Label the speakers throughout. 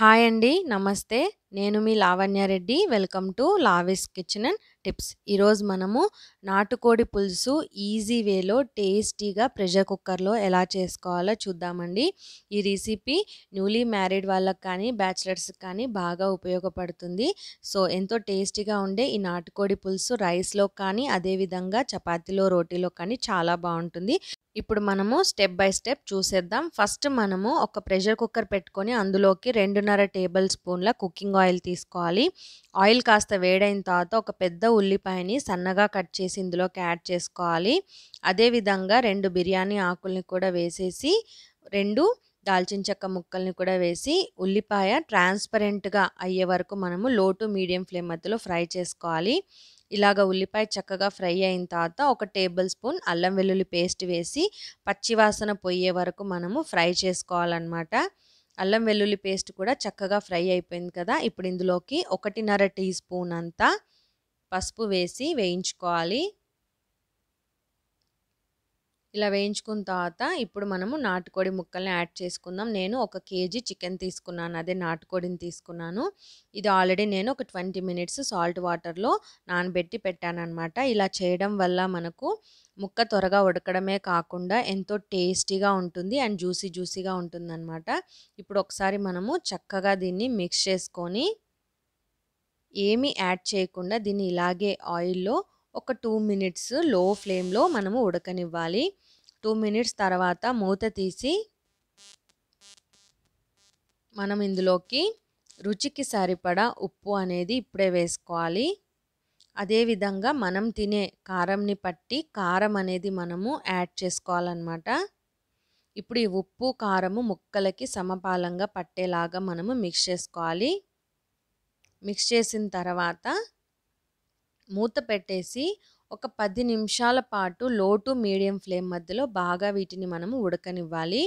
Speaker 1: Hi అండి నమస్తే నేను మీ Lavanya Reddy welcome to లావిస్ kitchen and tips ఈరోజు మనము నాటుకోడి పులుసు ఈజీ వేలో టేస్టీగా ప్రెషర్ కుక్కర్లో ఎలా చేసుకోవాలో చూద్దామండి ఈ రెసిపీ న్యూలీ మ్యారీడ్ వాళ్ళకి కానీ బ్యాచిలర్స్కి కానీ బాగా ఉపయోగపడుతుంది సో ఎంతో టేస్టీగా ఉండే ఈ నాటుకోడి పులుసు రైస్లో కానీ అదేవిధంగా చపాతీలో రోటీలో కానీ చాలా బాగుంటుంది ఇప్పుడు మనము స్టెప్ బై స్టెప్ చూసేద్దాం ఫస్ట్ మనము ఒక ప్రెషర్ కుక్కర్ పెట్టుకొని అందులోకి రెండున్నర టేబుల్ స్పూన్ల కుకింగ్ ఆయిల్ తీసుకోవాలి ఆయిల్ కాస్త వేడైన తర్వాత ఒక పెద్ద ఉల్లిపాయని సన్నగా కట్ చేసి ఇందులోకి యాడ్ చేసుకోవాలి అదేవిధంగా రెండు బిర్యానీ ఆకుల్ని కూడా వేసేసి రెండు దాల్చిన చెక్క ముక్కల్ని కూడా వేసి ఉల్లిపాయ ట్రాన్స్పరెంట్గా అయ్యే వరకు మనము లో టు మీడియం ఫ్లేమ్ మధ్యలో ఫ్రై చేసుకోవాలి ఇలాగ ఉల్లిపాయ చక్కగా ఫ్రై అయిన తర్వాత ఒక టేబుల్ స్పూన్ అల్లం వెల్లుల్లి పేస్ట్ వేసి పచ్చివాసన పోయే వరకు మనము ఫ్రై చేసుకోవాలన్నమాట అల్లం వెల్లుల్లి పేస్ట్ కూడా చక్కగా ఫ్రై అయిపోయింది కదా ఇప్పుడు ఇందులోకి ఒకటిన్నర టీ స్పూన్ అంతా పసుపు వేసి వేయించుకోవాలి ఇలా వేయించుకున్న తర్వాత ఇప్పుడు మనము నాటుకోడి ముక్కల్ని యాడ్ చేసుకుందాం నేను ఒక కేజీ చికెన్ తీసుకున్నాను అదే నాటుకోడిని తీసుకున్నాను ఇది ఆల్రెడీ నేను ఒక ట్వంటీ మినిట్స్ సాల్ట్ వాటర్లో నానబెట్టి పెట్టానమాట ఇలా చేయడం వల్ల మనకు ముక్క త్వరగా ఉడకడమే కాకుండా ఎంతో టేస్టీగా ఉంటుంది అండ్ జ్యూసీ జ్యూసీగా ఉంటుందన్నమాట ఇప్పుడు ఒకసారి మనము చక్కగా దీన్ని మిక్స్ చేసుకొని ఏమీ యాడ్ చేయకుండా దీన్ని ఇలాగే ఆయిల్లో ఒక టూ మినిట్స్ లో ఫ్లేమ్లో మనము ఉడకనివ్వాలి టూ మినిట్స్ తర్వాత మూత తీసి మనం ఇందులోకి రుచికి సరిపడా ఉప్పు అనేది ఇప్పుడే వేసుకోవాలి అదేవిధంగా మనం తినే కారంని పట్టి కారం అనేది మనము యాడ్ చేసుకోవాలన్నమాట ఇప్పుడు ఈ ఉప్పు కారము ముక్కలకి సమపాలంగా పట్టేలాగా మనము మిక్స్ చేసుకోవాలి మిక్స్ చేసిన తర్వాత మూత పెట్టేసి ఒక పది నిమిషాల పాటు లో టు మీడియం ఫ్లేమ్ మధ్యలో బాగా వీటిని మనము ఉడకనివ్వాలి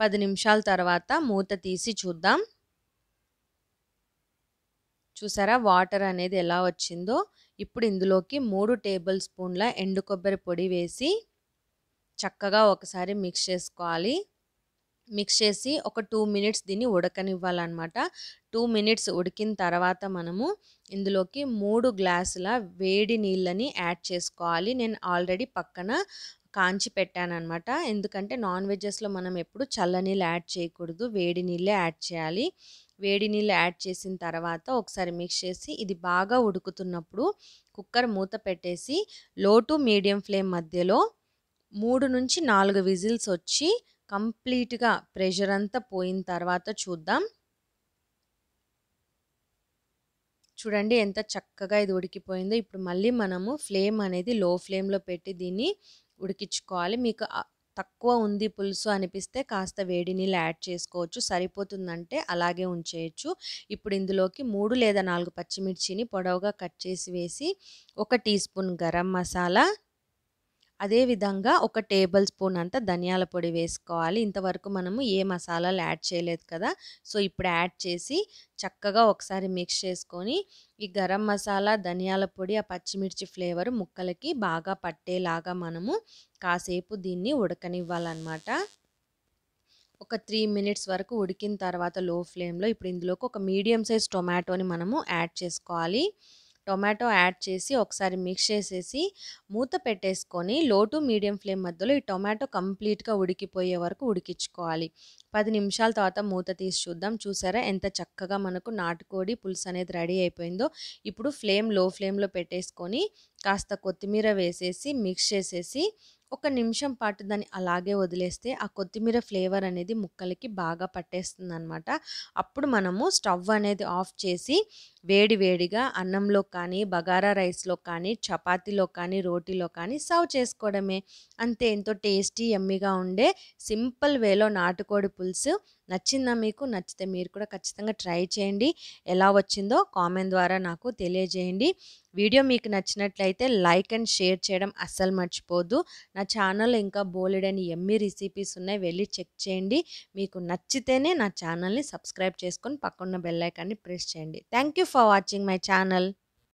Speaker 1: పది నిమిషాల తర్వాత మూత తీసి చూద్దాం చూసారా వాటర్ అనేది ఎలా వచ్చిందో ఇప్పుడు ఇందులోకి మూడు టేబుల్ స్పూన్ల ఎండు కొబ్బరి పొడి వేసి చక్కగా ఒకసారి మిక్స్ చేసుకోవాలి మిక్స్ చేసి ఒక టూ మినిట్స్ దీన్ని ఉడకనివ్వాలన్నమాట టూ మినిట్స్ ఉడికిన తర్వాత మనము ఇందులోకి మూడు గ్లాసుల వేడి నీళ్ళని యాడ్ చేసుకోవాలి నేను ఆల్రెడీ పక్కన కాంచి పెట్టానమాట ఎందుకంటే నాన్ వెజెస్లో మనం ఎప్పుడు చల్లనీళ్ళు యాడ్ చేయకూడదు వేడి నీళ్ళే యాడ్ చేయాలి వేడి నీళ్ళు యాడ్ చేసిన తర్వాత ఒకసారి మిక్స్ చేసి ఇది బాగా ఉడుకుతున్నప్పుడు కుక్కర్ మూత పెట్టేసి లో టు మీడియం ఫ్లేమ్ మధ్యలో మూడు నుంచి నాలుగు విజిల్స్ వచ్చి కంప్లీట్గా ప్రెషర్ అంతా పోయిన తర్వాత చూద్దాం చూడండి ఎంత చక్కగా ఇది ఉడికిపోయిందో ఇప్పుడు మళ్ళీ మనము ఫ్లేమ్ అనేది లో ఫ్లేమ్లో పెట్టి దీన్ని ఉడికించుకోవాలి మీకు తక్కువ ఉంది పులుసు అనిపిస్తే కాస్త వేడి నీళ్ళు యాడ్ చేసుకోవచ్చు సరిపోతుందంటే అలాగే ఉంచేయచ్చు ఇప్పుడు ఇందులోకి మూడు లేదా నాలుగు పచ్చిమిర్చిని పొడవుగా కట్ చేసి వేసి ఒక టీ స్పూన్ గరం మసాలా అదేవిధంగా ఒక టేబుల్ స్పూన్ అంత ధనియాల పొడి వేసుకోవాలి ఇంతవరకు మనము ఏ మసాలాలు యాడ్ చేయలేదు కదా సో ఇప్పుడు యాడ్ చేసి చక్కగా ఒకసారి మిక్స్ చేసుకొని ఈ గరం మసాలా ధనియాల పొడి ఆ పచ్చిమిర్చి ఫ్లేవర్ ముక్కలకి బాగా పట్టేలాగా మనము కాసేపు దీన్ని ఉడకనివ్వాలన్నమాట ఒక త్రీ మినిట్స్ వరకు ఉడికిన తర్వాత లో ఫ్లేమ్లో ఇప్పుడు ఇందులోకి ఒక మీడియం సైజ్ టొమాటోని మనము యాడ్ చేసుకోవాలి టొమాటో యాడ్ చేసి ఒకసారి మిక్స్ చేసేసి మూత పెట్టేసుకొని లో టు మీడియం ఫ్లేమ్ మధ్యలో ఈ టొమాటో కంప్లీట్గా ఉడికిపోయే వరకు ఉడికించుకోవాలి పది నిమిషాల తర్వాత మూత తీసి చూద్దాం చూసారా ఎంత చక్కగా మనకు నాటుకోడి పులుసు అనేది రెడీ అయిపోయిందో ఇప్పుడు ఫ్లేమ్ లో ఫ్లేమ్లో పెట్టేసుకొని కాస్త కొత్తిమీర వేసేసి మిక్స్ చేసేసి ఒక నిమిషం పాటు దాన్ని అలాగే వదిలేస్తే ఆ కొత్తిమీర ఫ్లేవర్ అనేది ముక్కలకి బాగా పట్టేస్తుంది అనమాట అప్పుడు మనము స్టవ్ అనేది ఆఫ్ చేసి వేడి వేడిగా అన్నంలో కానీ బగారా రైస్లో కానీ చపాతీలో కానీ రోటీలో కానీ సర్వ్ చేసుకోవడమే అంతే ఎంతో టేస్టీ ఎమ్మిగా ఉండే సింపుల్ వేలో నాటుకోడి పులుసు నచ్చిందా మీకు నచ్చితే మీరు కూడా ఖచ్చితంగా ట్రై చేయండి ఎలా వచ్చిందో కామెంట్ ద్వారా నాకు తెలియజేయండి వీడియో మీకు నచ్చినట్లయితే లైక్ అండ్ షేర్ చేయడం అస్సలు మర్చిపోద్దు నా ఛానల్ ఇంకా బోలెడని ఎమ్మి రెసిపీస్ ఉన్నాయి వెళ్ళి చెక్ చేయండి మీకు నచ్చితేనే నా ఛానల్ని సబ్స్క్రైబ్ చేసుకొని పక్కన్న బెల్లైకాన్ని ప్రెస్ చేయండి thank you for watching my channel.